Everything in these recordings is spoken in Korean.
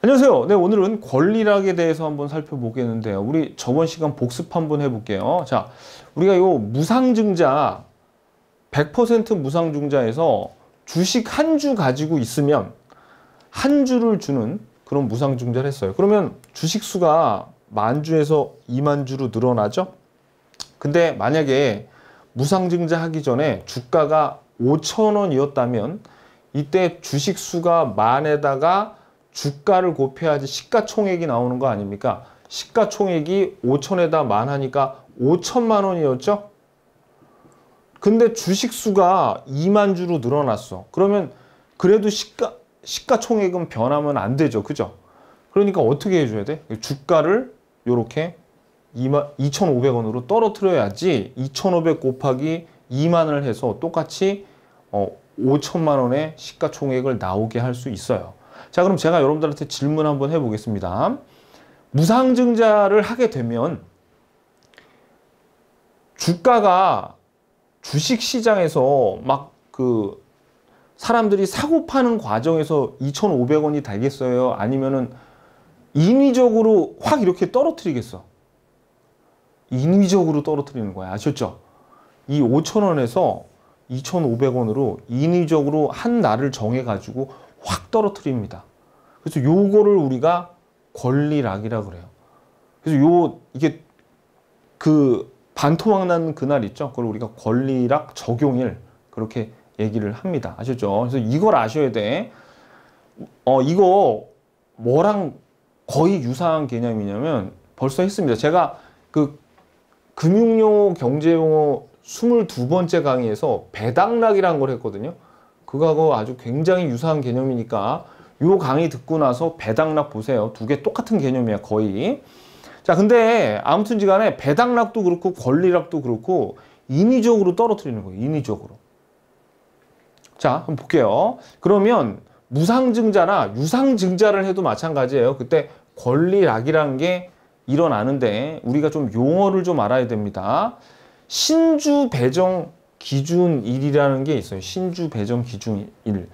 안녕하세요. 네, 오늘은 권리락에 대해서 한번 살펴보겠는데요. 우리 저번 시간 복습 한번 해볼게요. 자, 우리가 이 무상증자, 100% 무상증자에서 주식 한 주 가지고 있으면 한 주를 주는 그런 무상증자를 했어요. 그러면 주식 수가 만 주에서 2만 주로 늘어나죠? 근데 만약에 무상증자 하기 전에 주가가 5천 원이었다면 이때 주식 수가 만에다가 주가를 곱해야지 시가총액이 나오는 거 아닙니까? 시가총액이 5천에다 만하니까 5천만 원이었죠? 근데 주식수가 2만 주로 늘어났어. 그러면 그래도 시가, 시가총액은 변하면 안 되죠. 그죠? 그러니까 어떻게 해줘야 돼? 주가를 이렇게 2,500원으로 떨어뜨려야지 2,500 곱하기 2만을 해서 똑같이 어, 5천만 원의 시가총액을 나오게 할 수 있어요. 자 그럼 제가 여러분들한테 질문 한번 해보겠습니다. 무상증자를 하게 되면 주가가 주식시장에서 막 그 사람들이 사고 파는 과정에서 2,500원이 달겠어요? 아니면은 인위적으로 확 이렇게 떨어뜨리겠어? 인위적으로 떨어뜨리는 거야. 아셨죠? 이 5,000원에서 2,500원으로 인위적으로 한 날을 정해가지고 확 떨어뜨립니다. 그래서 요거를 우리가 권리락이라 그래요. 그래서 요 이게 그 반토막 난 그날 있죠. 그걸 우리가 권리락 적용일 그렇게 얘기를 합니다. 아셨죠? 그래서 이걸 아셔야 돼. 어 이거 뭐랑 거의 유사한 개념이냐면 벌써 했습니다. 제가 그금융용 경제용어 22번째 강의에서 배당락이라는 걸 했거든요. 그거하고 아주 굉장히 유사한 개념이니까 요 강의 듣고 나서 배당락 보세요. 두 개 똑같은 개념이야 거의. 자 근데 아무튼 지간에 배당락도 그렇고 권리락도 그렇고 인위적으로 떨어뜨리는 거예요. 인위적으로. 자 한번 볼게요. 그러면 무상증자나 유상증자를 해도 마찬가지예요. 그때 권리락이라는 게 일어나는데 우리가 좀 용어를 좀 알아야 됩니다. 신주 배정 기준 1이라는 게 있어요. 신주 배정 기준 1.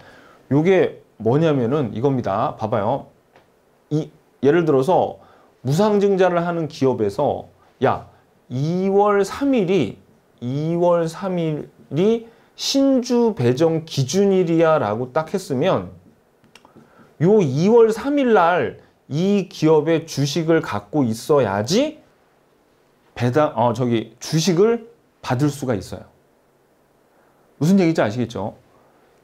요게 뭐냐면은 이겁니다. 봐봐요. 이, 예를 들어서 무상증자를 하는 기업에서 야 2월 3일이 2월 3일이 신주 배정 기준일이야 라고 딱 했으면 요 2월 3일 날 이 기업의 주식을 갖고 있어야지 배당 어 저기 주식을 받을 수가 있어요. 무슨 얘기인지 아시겠죠?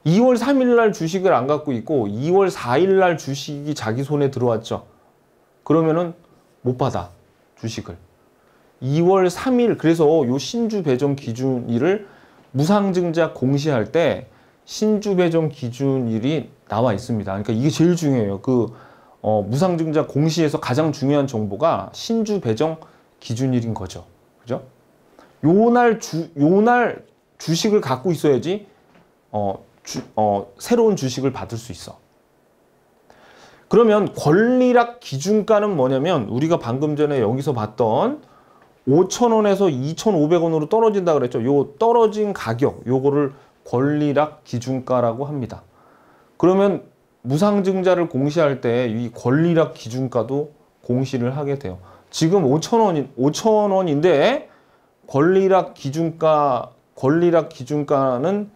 2월 3일 날 주식을 안 갖고 있고 2월 4일 날 주식이 자기 손에 들어왔죠. 그러면은 못 받아 주식을. 2월 3일 그래서 요 신주 배정 기준일을 무상증자 공시할 때 신주 배정 기준일이 나와 있습니다. 그러니까 이게 제일 중요해요. 그 어, 무상증자 공시에서 가장 중요한 정보가 신주 배정 기준일인 거죠. 그죠? 요 날 주, 요날 주식을 갖고 있어야지 어, 주, 어, 새로운 주식을 받을 수 있어. 그러면 권리락 기준가는 뭐냐면 우리가 방금 전에 여기서 봤던 5천원에서 2,500원으로 떨어진다 그랬죠. 요 떨어진 가격 요거를 권리락 기준가라고 합니다. 그러면 무상증자를 공시할 때 이 권리락 기준가도 공시를 하게 돼요. 지금 5천원 5,000원인데 권리락 기준가 권리락 기준가는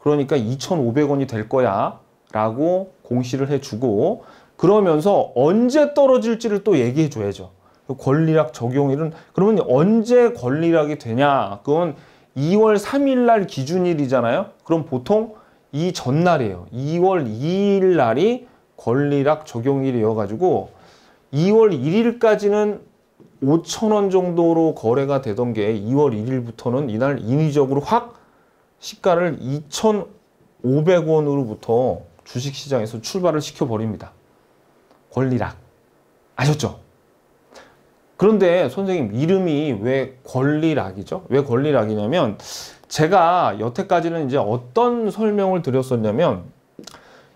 그러니까 2,500원이 될 거야 라고 공시를 해주고 그러면서 언제 떨어질지를 또 얘기해 줘야죠. 그 권리락 적용일은 그러면 언제 권리락이 되냐 그건 2월 3일 날 기준일이잖아요. 그럼 보통 이 전날이에요. 2월 2일 날이 권리락 적용일이어가지고 2월 1일까지는 5천원 정도로 거래가 되던 게 2월 1일부터는 이날 인위적으로 확 시가를 2,500원으로부터 주식시장에서 출발을 시켜버립니다. 권리락. 아셨죠? 그런데 선생님 이름이 왜 권리락이죠? 왜 권리락이냐면 제가 여태까지는 이제 어떤 설명을 드렸었냐면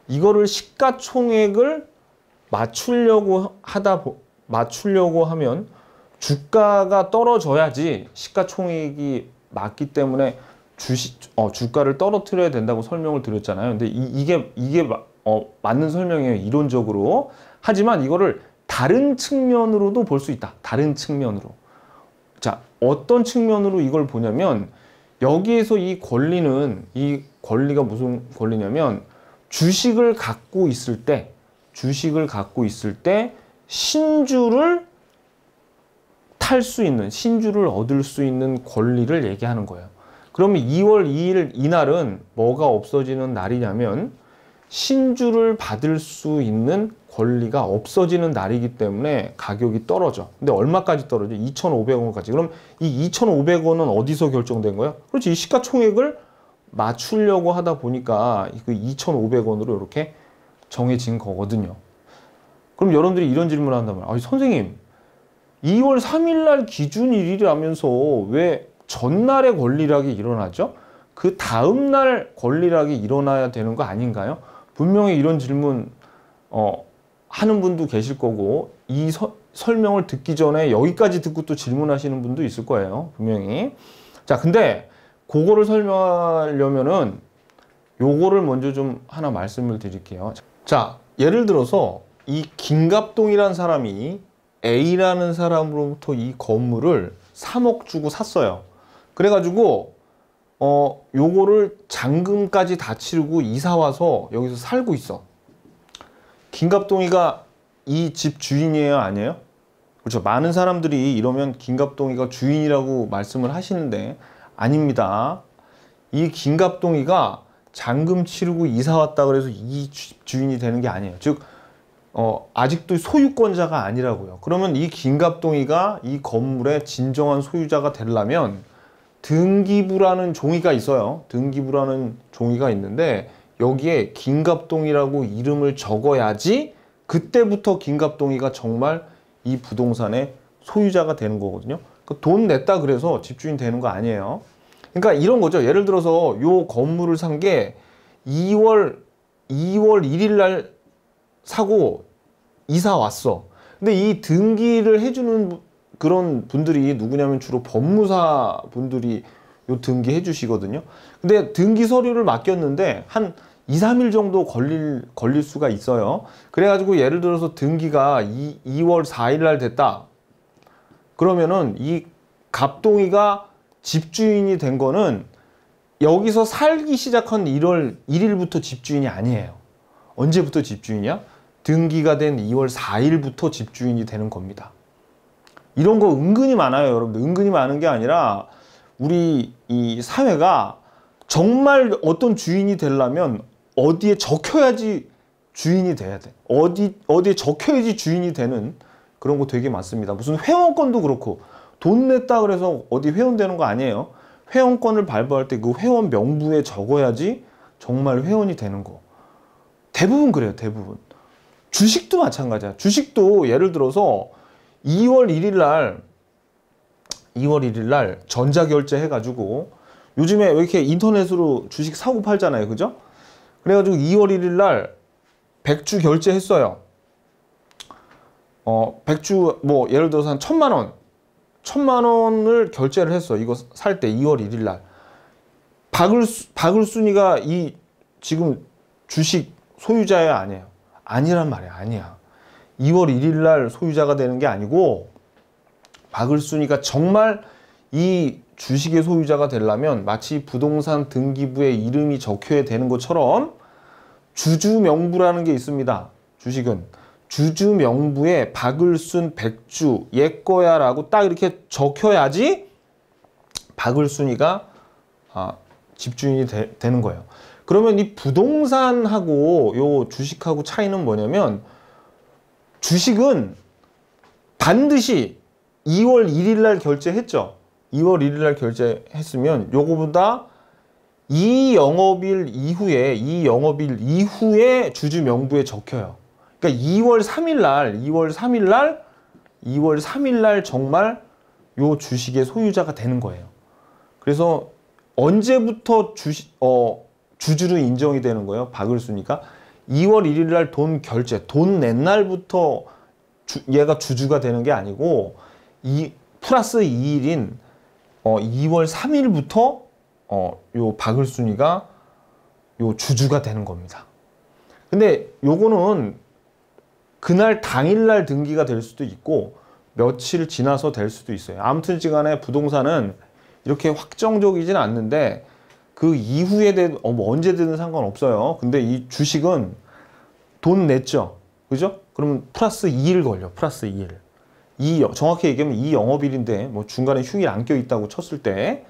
이거를 시가총액을 맞추려고 하다 맞추려고 하면 주가가 떨어져야지 시가총액이 맞기 때문에 주시, 어, 주가를 떨어뜨려야 된다고 설명을 드렸잖아요. 근데 이, 게 이게, 이게 어, 맞는 설명이에요. 이론적으로. 하지만 이거를 다른 측면으로도 볼 수 있다. 다른 측면으로. 자, 어떤 측면으로 이걸 보냐면 여기에서 이 권리는 이 권리가 무슨 권리냐면 주식을 갖고 있을 때 주식을 갖고 있을 때 신주를 살수 있는 신주를 얻을 수 있는 권리를 얘기하는 거예요. 그러면 2월 2일 이날은 뭐가 없어지는 날이냐면 신주를 받을 수 있는 권리가 없어지는 날이기 때문에 가격이 떨어져. 근데 얼마까지 떨어져? 2,500원까지. 그럼 이 2,500원은 어디서 결정된 거야? 그렇지. 이 시가총액을 맞추려고 하다 보니까 그 2,500원으로 이렇게 정해진 거거든요. 그럼 여러분들이 이런 질문을 한다면, 아 선생님, 2월 3일 날 기준일이라면서 왜 전날에 권리락이 일어나죠? 그 다음 날 권리락이 일어나야 되는 거 아닌가요? 분명히 이런 질문 어, 하는 분도 계실 거고 이 서, 설명을 듣기 전에 여기까지 듣고 또 질문하시는 분도 있을 거예요. 분명히. 자, 근데 그거를 설명하려면은 요거를 먼저 좀 하나 말씀을 드릴게요. 자, 예를 들어서 이 김갑동이란 사람이 A라는 사람으로부터 이 건물을 3억 주고 샀어요. 그래가지고 어 요거를 잔금까지 다 치르고 이사 와서 여기서 살고 있어. 김갑동이가 이 집 주인이에요, 아니에요? 그렇죠. 많은 사람들이 이러면 김갑동이가 주인이라고 말씀을 하시는데 아닙니다. 이 김갑동이가 잔금 치르고 이사 왔다 그래서 이 주인이 되는 게 아니에요. 즉 어, 아직도 소유권자가 아니라고요. 그러면 이 긴갑동이가 이 건물의 진정한 소유자가 되려면 등기부라는 종이가 있어요. 등기부라는 종이가 있는데 여기에 긴갑동이라고 이름을 적어야지 그때부터 긴갑동이가 정말 이 부동산의 소유자가 되는 거거든요. 그돈 그러니까 냈다 그래서 집주인 되는 거 아니에요. 그러니까 이런 거죠. 예를 들어서 요 건물을 산 게 2월 2월 1일 날 사고 이사 왔어. 근데 이 등기를 해주는 그런 분들이 누구냐면 주로 법무사 분들이 요 등기 해주시거든요. 근데 등기 서류를 맡겼는데 한 2, 3일 정도 걸릴, 걸릴 수가 있어요. 그래가지고 예를 들어서 등기가 2, 2월 4일 날 됐다. 그러면은 이 갑동이가 집주인이 된 거는 여기서 살기 시작한 1월 1일부터 집주인이 아니에요. 언제부터 집주인이야? 등기가 된 2월 4일부터 집주인이 되는 겁니다. 이런 거 은근히 많아요, 여러분들. 은근히 많은 게 아니라 우리 이 사회가 정말 어떤 주인이 되려면 어디에 적혀야지 주인이 돼야 돼. 어디 어디에 적혀야지 주인이 되는 그런 거 되게 많습니다. 무슨 회원권도 그렇고 돈 냈다 그래서 어디 회원 되는 거 아니에요. 회원권을 발부할 때 그 회원 명부에 적어야지 정말 회원이 되는 거. 대부분 그래요 대부분 주식도 마찬가지야 주식도 예를 들어서 2월 1일 날 2월 1일 날 전자결제 해가지고 요즘에 왜 이렇게 인터넷으로 주식 사고 팔잖아요 그죠 그래가지고 2월 1일 날1 0 0주 결제했어요 어0주뭐 예를 들어서 한 천만 원 천만 원을 결제를 했어 이거 살 때 2월 1일 날 박을 박을순위가이 지금 주식 소유자야 아니에요. 아니란 말이야. 아니야. 2월 1일 날 소유자가 되는 게 아니고 박을순이가 정말 이 주식의 소유자가 되려면 마치 부동산 등기부에 이름이 적혀야 되는 것처럼 주주명부라는 게 있습니다. 주식은 주주명부에 박을순 백주 얘거야 라고 딱 이렇게 적혀야지 박을순이가 아, 집주인이 되, 되는 거예요. 그러면 이 부동산하고 요 주식하고 차이는 뭐냐면 주식은 반드시 2월 1일 날 결제했죠. 2월 1일 날 결제했으면 요거보다 이 영업일 이후에 이 영업일 이후에 주주 명부에 적혀요. 그러니까 2월 3일 날, 2월 3일 날, 2월 3일 날 정말 요 주식의 소유자가 되는 거예요. 그래서 언제부터 주식 어 주주로 인정이 되는 거예요. 박을수니까 2월 1일 날 돈 결제, 돈 낸 날부터 주, 얘가 주주가 되는 게 아니고 이 플러스 2일인 어, 2월 3일부터 어, 요 박을순이가 요 주주가 되는 겁니다. 근데 요거는 그날 당일날 등기가 될 수도 있고 며칠 지나서 될 수도 있어요. 아무튼 시간에 부동산은 이렇게 확정적이진 않는데 그 이후에 대해 어, 뭐 언제든 상관없어요. 근데 이 주식은 돈 냈죠. 그죠? 그러면 플러스 2일 걸려. 플러스 2일. 이 정확히 얘기하면 이 영업일인데 뭐 중간에 휴일 안껴 있다고 쳤을 때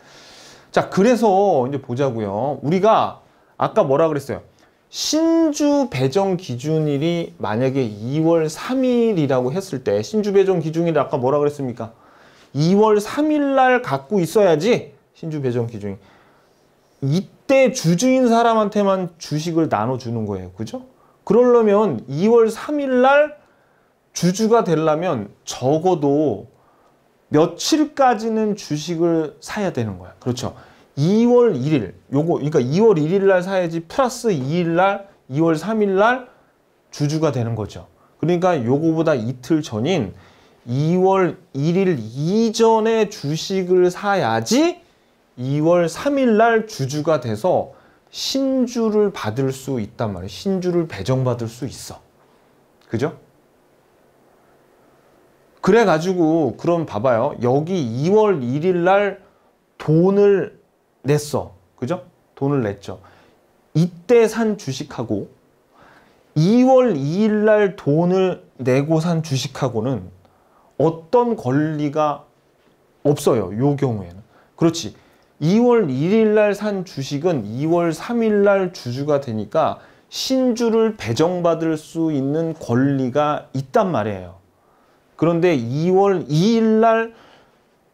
자, 그래서 이제 보자고요. 우리가 아까 뭐라 그랬어요? 신주 배정 기준일이 만약에 2월 3일이라고 했을 때 신주 배정 기준일 아까 뭐라 그랬습니까? 2월 3일 날 갖고 있어야지 신주 배정 기준일. 이때 주주인 사람한테만 주식을 나눠주는 거예요. 그죠? 그러려면 2월 3일 날 주주가 되려면 적어도 며칠까지는 주식을 사야 되는 거야. 그렇죠? 2월 1일, 요거, 그러니까 2월 1일 날 사야지 플러스 2일 날, 2월 3일 날 주주가 되는 거죠. 그러니까 요거보다 이틀 전인 2월 1일 이전에 주식을 사야지 2월 3일 날 주주가 돼서 신주를 받을 수 있단 말이에요. 신주를 배정받을 수 있어. 그죠? 그래가지고 그럼 봐봐요. 여기 2월 1일 날 돈을 냈어. 그죠? 돈을 냈죠. 이때 산 주식하고 2월 2일 날 돈을 내고 산 주식하고는 어떤 권리가 없어요. 요 경우에는. 그렇지. 2월 1일 날 산 주식은 2월 3일 날 주주가 되니까 신주를 배정받을 수 있는 권리가 있단 말이에요. 그런데 2월 2일 날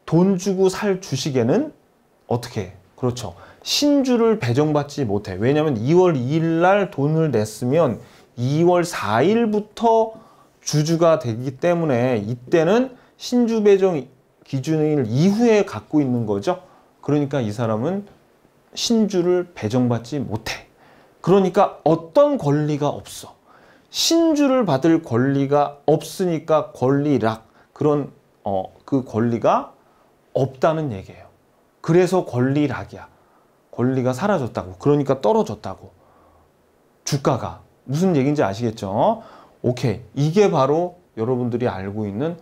돈 주고 살 주식에는 어떻게 그렇죠. 신주를 배정받지 못해. 왜냐하면 2월 2일 날 돈을 냈으면 2월 4일부터 주주가 되기 때문에 이때는 신주 배정 기준일 이후에 갖고 있는 거죠. 그러니까 이 사람은 신주를 배정받지 못해. 그러니까 어떤 권리가 없어. 신주를 받을 권리가 없으니까 권리락 그런 어, 그 권리가 없다는 얘기예요. 그래서 권리락이야. 권리가 사라졌다고. 그러니까 떨어졌다고. 주가가. 무슨 얘기인지 아시겠죠? 오케이. 이게 바로 여러분들이 알고 있는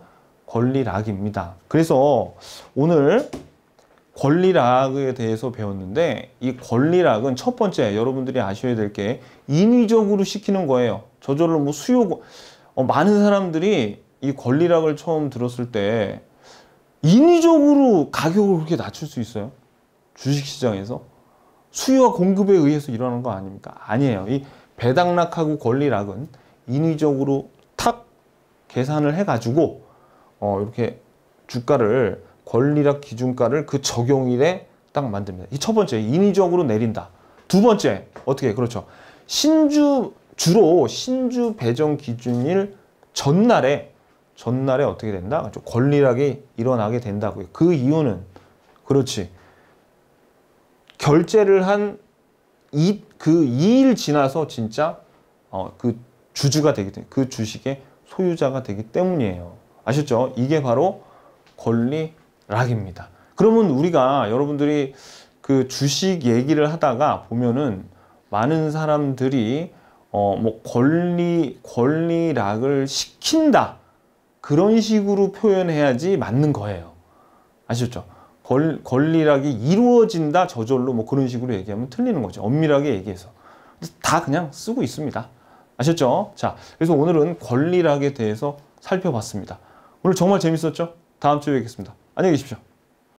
권리락입니다. 그래서 오늘 권리락에 대해서 배웠는데 이 권리락은 첫 번째 여러분들이 아셔야 될 게 인위적으로 시키는 거예요. 저절로 뭐 수요 어, 많은 사람들이 이 권리락을 처음 들었을 때 인위적으로 가격을 그렇게 낮출 수 있어요? 주식시장에서? 수요와 공급에 의해서 일어나는 거 아닙니까? 아니에요. 이 배당락하고 권리락은 인위적으로 탁 계산을 해가지고 어, 이렇게 주가를 권리력 기준가를 그 적용일에 딱 만듭니다. 이 첫 번째 인위적으로 내린다. 두 번째 어떻게 그렇죠. 신주 주로 신주 배정 기준일 전날에 전날에 어떻게 된다? 그렇죠. 권리락이 일어나게 된다고요. 그 이유는 그렇지. 결제를 한이그 2일 지나서 진짜 어, 그 주주가 되기 때문에 그 주식의 소유자가 되기 때문이에요. 아셨죠? 이게 바로 권리 락입니다. 그러면 우리가 여러분들이 그 주식 얘기를 하다가 보면은 많은 사람들이 어뭐 권리 권리락을 시킨다 그런 식으로 표현해야지 맞는 거예요. 아셨죠? 권, 권리락이 이루어진다 저절로 뭐 그런 식으로 얘기하면 틀리는 거죠. 엄밀하게 얘기해서 다 그냥 쓰고 있습니다. 아셨죠? 자, 그래서 오늘은 권리락에 대해서 살펴봤습니다. 오늘 정말 재밌었죠? 다음 주에 뵙겠습니다. 안녕히 계십시오.